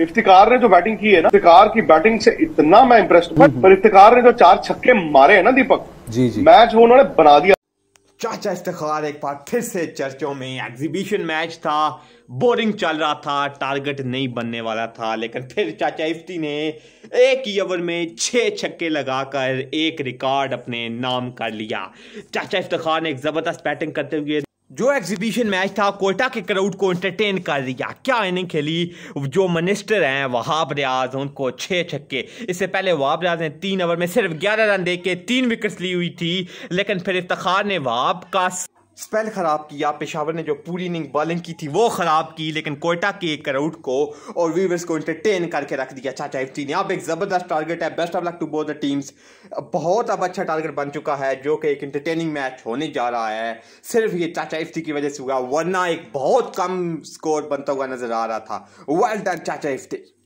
इफ्तिकार ने जो बैटिंग की है ना इफ्तिकार की बैटिंग से इतना मैं इंप्रेस्ड हूं हम्म, हम्म। पर इफ्तिकार ने जो चार छक्के मारे हैं ना दीपक जी जी मैच वो उन्होंने बना दिया चाचा इफ्तार एक बार फिर से चर्चों में एग्जीबिशन मैच था बोरिंग चल रहा था टारगेट नहीं बनने वाला था लेकिन फिर चाचा इफ्ती ने एक ही ओवर में छः छक्के लगाकर एक रिकॉर्ड अपने नाम कर लिया चाचा इफ्तार ने एक ज़बरदस्त बैटिंग करते हुए जो एग्जीबिशन मैच था कोयटा के क्राउड को एंटरटेन कर दिया क्या इनिंग खेली जो मिनिस्टर हैं वहाब रियाज उनको छः छक्के इससे पहले वहाब रियाज ने तीन ओवर में सिर्फ ग्यारह रन दे के तीन विकेट्स ली हुई थी लेकिन फिर इफ्तार ने वहाब का स्पेल ख़राब किया पेशावर ने जो पूरी इनिंग बॉलिंग की थी वो ख़राब की लेकिन कोयटा के एक आउट को और वीवर्स को इंटरटेन करके रख दिया चाचा टी ने अब एक ज़बरदस्त टारगेट है best of luck to both the teams बहुत अब अच्छा टारगेट बन चुका है जो कि एक इंटरटेनिंग मैच होने जा रहा है सिर्फ ये चाचा एफ की वजह से हुआ वरना एक बहुत कम स्कोर बनता हुआ नज़र आ रहा था वेल डन चाचा इफ्टी